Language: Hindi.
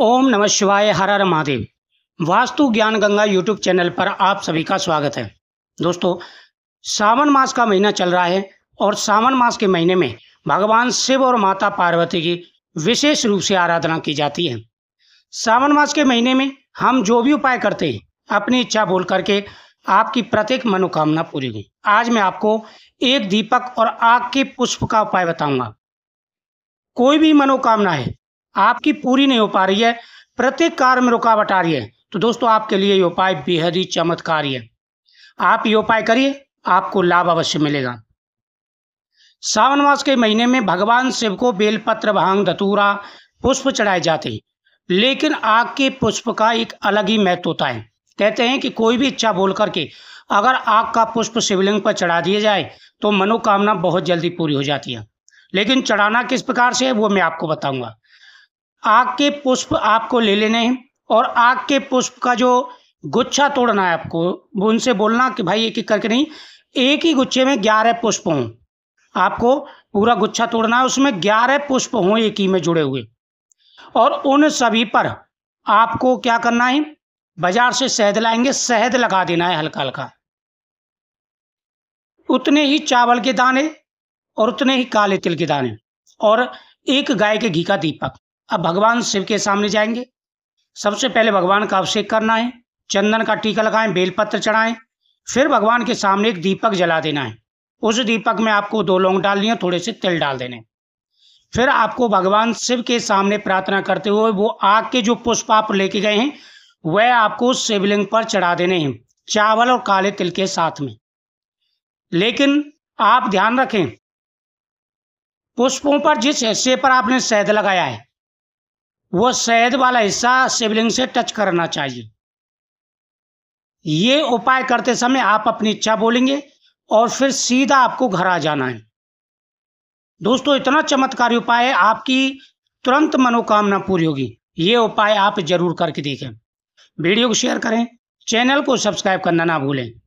ओम नमः शिवाय हर हर महादेव वास्तु ज्ञान गंगा यूट्यूब चैनल पर आप सभी का स्वागत है दोस्तों सावन मास का महीना चल रहा है और सावन मास के महीने में भगवान शिव और माता पार्वती की विशेष रूप से आराधना की जाती है सावन मास के महीने में हम जो भी उपाय करते हैं अपनी इच्छा बोल करके आपकी प्रत्येक मनोकामना पूरी हुई आज मैं आपको एक दीपक और आग के पुष्प का उपाय बताऊंगा कोई भी मनोकामना है आपकी पूरी नहीं हो पा रही है प्रत्येक कार्य में रुकावट आ रही है तो दोस्तों आपके लिए ये उपाय बेहद ही चमत्कारी है आप ये उपाय करिए आपको लाभ अवश्य मिलेगा सावन मास के महीने में भगवान शिव को बेलपत्र भांग धतूरा पुष्प चढ़ाए जाते हैं लेकिन आग के पुष्प का एक अलग ही महत्व होता है कहते हैं कि कोई भी इच्छा बोल करके अगर आग का पुष्प शिवलिंग पर चढ़ा दिया जाए तो मनोकामना बहुत जल्दी पूरी हो जाती है लेकिन चढ़ाना किस प्रकार से है वो मैं आपको बताऊंगा आग के पुष्प आपको ले लेने हैं और आग के पुष्प का जो गुच्छा तोड़ना है आपको वो उनसे बोलना कि भाई एक एक करके नहीं एक ही गुच्छे में ग्यारह पुष्प हों आपको पूरा गुच्छा तोड़ना है उसमें ग्यारह पुष्प हों एक ही में जुड़े हुए और उन सभी पर आपको क्या करना है बाजार से शहद लाएंगे शहद लगा देना है हल्का हल्का उतने ही चावल के दाने और उतने ही काले तिल के दाने और एक गाय के घी का दीपक अब भगवान शिव के सामने जाएंगे सबसे पहले भगवान का अभिषेक करना है चंदन का टीका लगाएं बेलपत्र चढ़ाएं फिर भगवान के सामने एक दीपक जला देना है उस दीपक में आपको दो लौंग डालनी है थोड़े से तिल डाल देने फिर आपको भगवान शिव के सामने प्रार्थना करते हुए वो आग के जो पुष्प आप लेके गए हैं वह आपको शिवलिंग पर चढ़ा देने हैं चावल और काले तिल के साथ में लेकिन आप ध्यान रखें पुष्पों पर जिस हिस्से पर आपने शहद लगाया है वो शहद वाला हिस्सा शिवलिंग से टच करना चाहिए ये उपाय करते समय आप अपनी इच्छा बोलेंगे और फिर सीधा आपको घर आ जाना है दोस्तों इतना चमत्कारी उपाय है आपकी तुरंत मनोकामना पूरी होगी ये उपाय आप जरूर करके देखें वीडियो को शेयर करें चैनल को सब्सक्राइब करना ना भूलें